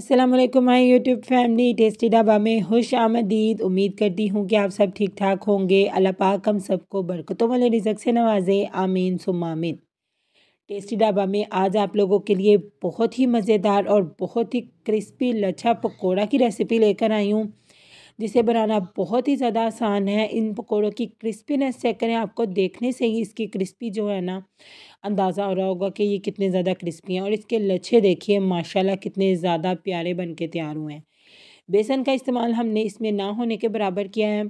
Aslam my YouTube family tasty dhaba में खुश आमदीद उम्मीद करती हूँ कि आप सब ठीक ठाक होंगे अल्लाह पाक हम सबको बरकतों वाले रिजक से नवाजे आमीन सुमामिन टेस्टी ढाबा में आज आप लोगों के लिए बहुत ही मज़ेदार और बहुत ही क्रिस्पी लच्छा पकौड़ा की रेसिपी लेकर आई हूँ जिसे बनाना बहुत ही ज़्यादा आसान है इन पकौड़ों की क्रिस्पीनेस चेक करें आपको देखने से ही इसकी क्रिस्पी जो है ना अंदाज़ा हो रहा होगा कि ये कितने ज़्यादा क्रिस्पी हैं और इसके लच्छे देखिए माशाला कितने ज़्यादा प्यारे बन के तैयार हुए हैं बेसन का इस्तेमाल हमने इसमें ना होने के बराबर किया है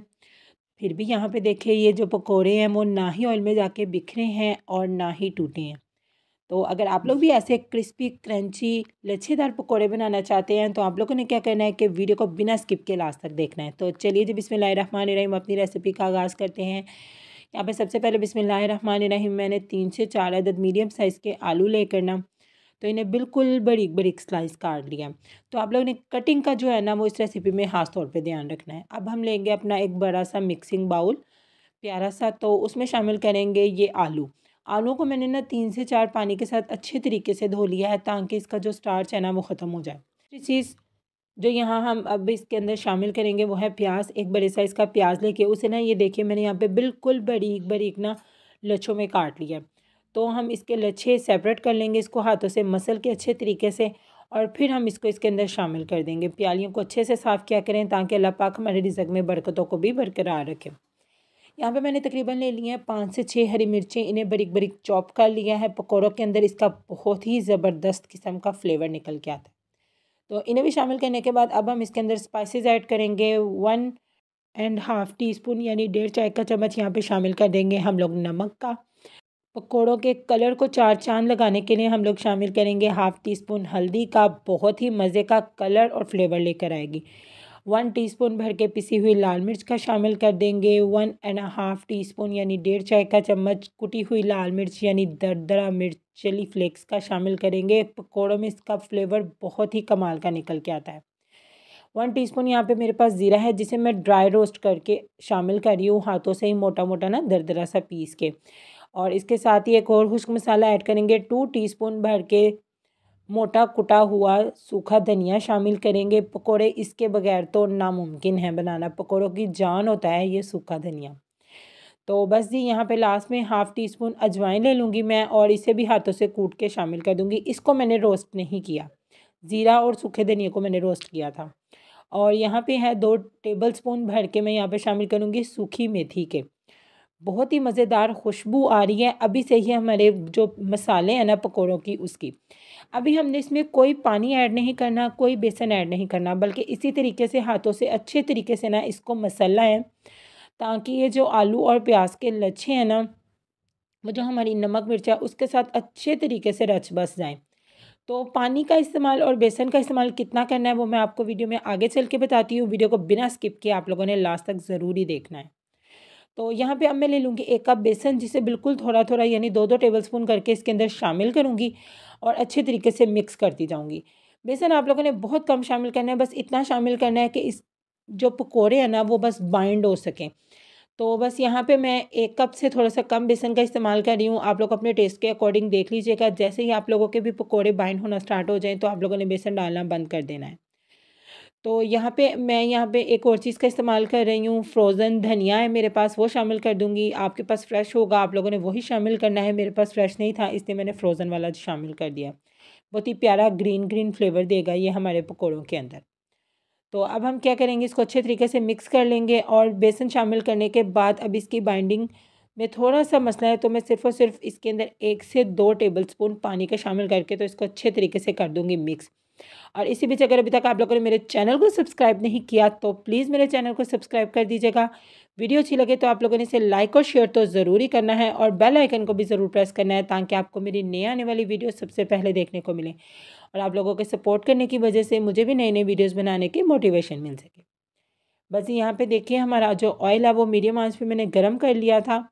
फिर भी यहाँ पे देखिए ये जो पकोड़े हैं वो ना ही ऑयल में जाके बिखरे हैं और ना ही टूटे हैं तो अगर आप लोग भी ऐसे क्रिस्पी क्रंची लच्छेदार पकौड़े बनाना चाहते हैं तो आप लोगों ने क्या करना है कि वीडियो को बिना स्किप के लास्ट तक देखना है तो चलिए जब इसमें रही अपनी रेसिपी का आगाज़ करते हैं यहाँ पर सबसे पहले बिसमीम मैंने तीन से चार अदद मीडियम साइज़ के आलू लेकर ना तो इन्हें बिल्कुल बड़ी बड़ी स्लाइस काट लिया तो आप लोगों ने कटिंग का जो है ना वो इस रेसिपी में ख़ास तौर पे ध्यान रखना है अब हम लेंगे अपना एक बड़ा सा मिक्सिंग बाउल प्यारा सा तो उसमें शामिल करेंगे ये आलू आलू को मैंने ना तीन से चार पानी के साथ अच्छे तरीके से धो लिया है ताकि इसका जो स्टार्च है ना वो ख़त्म हो जाए दूसरी चीज़ जो यहाँ हम अब इसके अंदर शामिल करेंगे वो है प्याज एक बड़े साइज़ का प्याज लेके उसे ना ये देखिए मैंने यहाँ पे बिल्कुल बरीक बरीक ना लच्छों में काट लिया तो हम इसके लच्छे सेपरेट कर लेंगे इसको हाथों से मसल के अच्छे तरीके से और फिर हम इसको इसके अंदर शामिल कर देंगे प्यालियों को अच्छे से साफ़ किया करें ताकि अल्लाह पाक हमारे रिजक में बरकतों को भी बरकरार रखें यहाँ पे मैंने तकरीबन ले लिया है पाँच से छः हरी मिर्चें इन्हें बरीक बरीक चॉप कर लिया है पकौड़ों के अंदर इसका बहुत ही ज़बरदस्त किस्म का फ्लेवर निकल के आता है तो इन्हें भी शामिल करने के बाद अब हम इसके अंदर स्पाइसेस ऐड करेंगे one and half teaspoon यानी डेढ़ चाय का चम्मच यहाँ पर शामिल कर देंगे हम लोग नमक का पकौड़ों के कलर को चार चांद लगाने के लिए हम लोग शामिल करेंगे हाफ़ टी स्पून हल्दी का बहुत ही मज़े का कलर और फ्लेवर लेकर आएगी वन टीस्पून भर के पिसी हुई लाल मिर्च का शामिल कर देंगे one and half teaspoon यानी डेढ़ चाय का चम्मच कुटी हुई लाल मिर्च यानी दरदरा मिर्च चिली फ्लेक्स का शामिल करेंगे पकौड़ों में इसका फ्लेवर बहुत ही कमाल का निकल के आता है वन टीस्पून यहाँ पे मेरे पास ज़ीरा है जिसे मैं ड्राई रोस्ट करके शामिल कर रही हूँ हाथों से ही मोटा मोटा ना दरदरा सा पीस के और इसके साथ ही एक और खुश्क मसाला ऐड करेंगे टू टीस्पून भर के मोटा कुटा हुआ सूखा धनिया शामिल करेंगे पकोड़े इसके बगैर तो नामुमकिन है बनाना पकोड़ों की जान होता है ये सूखा धनिया तो बस जी यहाँ पे लास्ट में हाफ़ टी स्पून अजवाइन ले लूँगी मैं और इसे भी हाथों से कूट के शामिल कर दूँगी इसको मैंने रोस्ट नहीं किया ज़ीरा और सूखे धनिया को मैंने रोस्ट किया था और यहाँ पे है दो टेबल स्पून भर के मैं यहाँ पे शामिल करूँगी सूखी मेथी के बहुत ही मज़ेदार खुशबू आ रही है अभी से ही हमारे जो मसाले हैं ना पकौड़ों की उसकी अभी हमने इसमें कोई पानी ऐड नहीं करना कोई बेसन ऐड नहीं करना बल्कि इसी तरीके से हाथों से अच्छे तरीके से ना इसको मसाला है ताकि ये जो आलू और प्याज के लच्छे हैं ना वो जो हमारी नमक मिर्च है उसके साथ अच्छे तरीके से रच बस जाएँ तो पानी का इस्तेमाल और बेसन का इस्तेमाल कितना करना है वो मैं आपको वीडियो में आगे चल के बताती हूँ वीडियो को बिना स्किप किए आप लोगों ने लास्ट तक ज़रूरी देखना है तो यहाँ पे अब मैं ले लूँगी एक कप बेसन जिसे बिल्कुल थोड़ा थोड़ा यानी दो दो टेबलस्पून करके इसके अंदर शामिल करूँगी और अच्छे तरीके से मिक्स करती जाऊँगी बेसन आप लोगों ने बहुत कम शामिल करना है बस इतना शामिल करना है कि इस जो पकौड़े हैं ना वो बस बाइंड हो सकें तो बस यहाँ पे मैं एक कप से थोड़ा सा कम बेसन का इस्तेमाल कर रही हूँ आप लोग अपने टेस्ट के अकॉर्डिंग देख लीजिएगा जैसे ही आप लोगों के भी पकौड़े बाइंड होना स्टार्ट हो जाएँ तो आप लोगों ने बेसन डालना बंद कर देना है तो यहाँ पे मैं यहाँ पे एक और चीज़ का इस्तेमाल कर रही हूँ फ्रोज़न धनिया है मेरे पास वो शामिल कर दूँगी आपके पास फ्रेश होगा आप लोगों ने वही शामिल करना है मेरे पास फ्रेश नहीं था इसलिए मैंने फ्रोज़न वाला शामिल कर दिया बहुत ही प्यारा ग्रीन ग्रीन फ्लेवर देगा ये हमारे पकौड़ों के अंदर तो अब हम क्या करेंगे इसको अच्छे तरीके से मिक्स कर लेंगे और बेसन शामिल करने के बाद अब इसकी बाइंडिंग में थोड़ा सा मसला है तो मैं सिर्फ़ और सिर्फ इसके अंदर एक से दो टेबल स्पून पानी का शामिल करके तो इसको अच्छे तरीके से कर दूँगी मिक्स और इसी बीच अगर अभी तक आप लोगों ने मेरे चैनल को सब्सक्राइब नहीं किया तो प्लीज़ मेरे चैनल को सब्सक्राइब कर दीजिएगा वीडियो अच्छी लगे तो आप लोगों ने इसे लाइक और शेयर तो जरूरी करना है और बेल आइकन को भी ज़रूर प्रेस करना है ताकि आपको मेरी नई आने वाली वीडियो सबसे पहले देखने को मिले और आप लोगों के सपोर्ट करने की वजह से मुझे भी नई नई वीडियोज़ बनाने की मोटिवेशन मिल सके बस यहाँ पर देखिए हमारा जो ऑयल है वो मीडियम आंच पर मैंने गर्म कर लिया था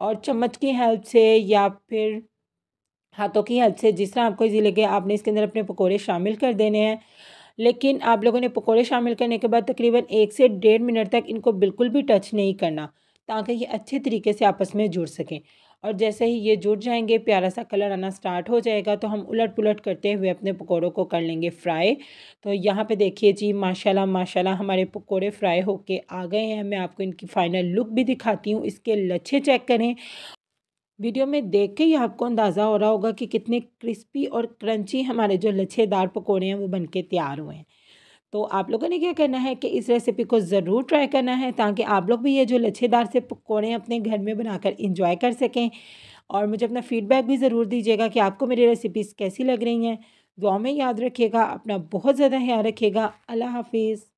और चम्मच की हेल्प से या फिर हाथों की हेल्प से जिस तरह आपको इजी लगे आपने इसके अंदर अपने पकौड़े शामिल कर देने हैं लेकिन आप लोगों ने पकौड़े शामिल करने के बाद तकरीबन एक से डेढ़ मिनट तक इनको बिल्कुल भी टच नहीं करना ताकि ये अच्छे तरीके से आपस में जुड़ सकें और जैसे ही ये जुड़ जाएंगे प्यारा सा कलर आना स्टार्ट हो जाएगा तो हम उलट पुलट करते हुए अपने पकौड़ों को कर लेंगे फ्राई तो यहाँ पे देखिए जी माशाल्लाह माशाल्लाह हमारे पकौड़े फ्राई होके आ गए हैं मैं आपको इनकी फ़ाइनल लुक भी दिखाती हूँ इसके लच्छे चेक करें वीडियो में देख के ही आपको अंदाज़ा हो रहा होगा कि कितने क्रिस्पी और क्रंची हमारे जो लच्छेदार पकौड़े हैं वो के तैयार हुए हैं तो आप लोगों ने क्या करना है कि इस रेसिपी को ज़रूर ट्राई करना है ताकि आप लोग भी ये जो लच्छेदार से पकौड़े अपने घर में बनाकर इंजॉय कर सकें और मुझे अपना फीडबैक भी ज़रूर दीजिएगा कि आपको मेरी रेसिपीज़ कैसी लग रही हैं दुआ में याद रखिएगा अपना बहुत ज़्यादा ख्याल रखिएगा अल्लाह हाफिज़